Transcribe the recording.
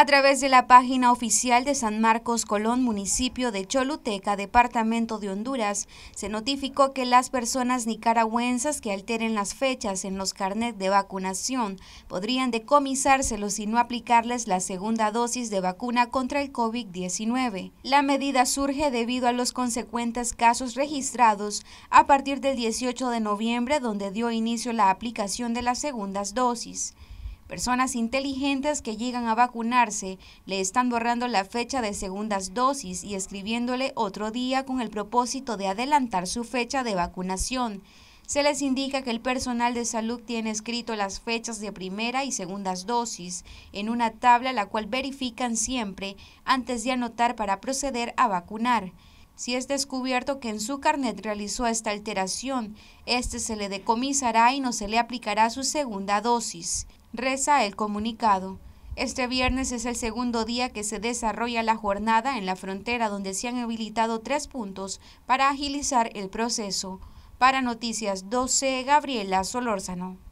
a través de la página oficial de San Marcos Colón, municipio de Choluteca, departamento de Honduras, se notificó que las personas nicaragüenses que alteren las fechas en los carnets de vacunación podrían decomisárselos y no aplicarles la segunda dosis de vacuna contra el COVID-19. La medida surge debido a los consecuentes casos registrados a partir del 18 de noviembre, donde dio inicio la aplicación de las segundas dosis. Personas inteligentes que llegan a vacunarse le están borrando la fecha de segundas dosis y escribiéndole otro día con el propósito de adelantar su fecha de vacunación. Se les indica que el personal de salud tiene escrito las fechas de primera y segundas dosis en una tabla la cual verifican siempre antes de anotar para proceder a vacunar. Si es descubierto que en su carnet realizó esta alteración, este se le decomisará y no se le aplicará su segunda dosis reza el comunicado. Este viernes es el segundo día que se desarrolla la jornada en la frontera donde se han habilitado tres puntos para agilizar el proceso. Para Noticias 12, Gabriela Solórzano.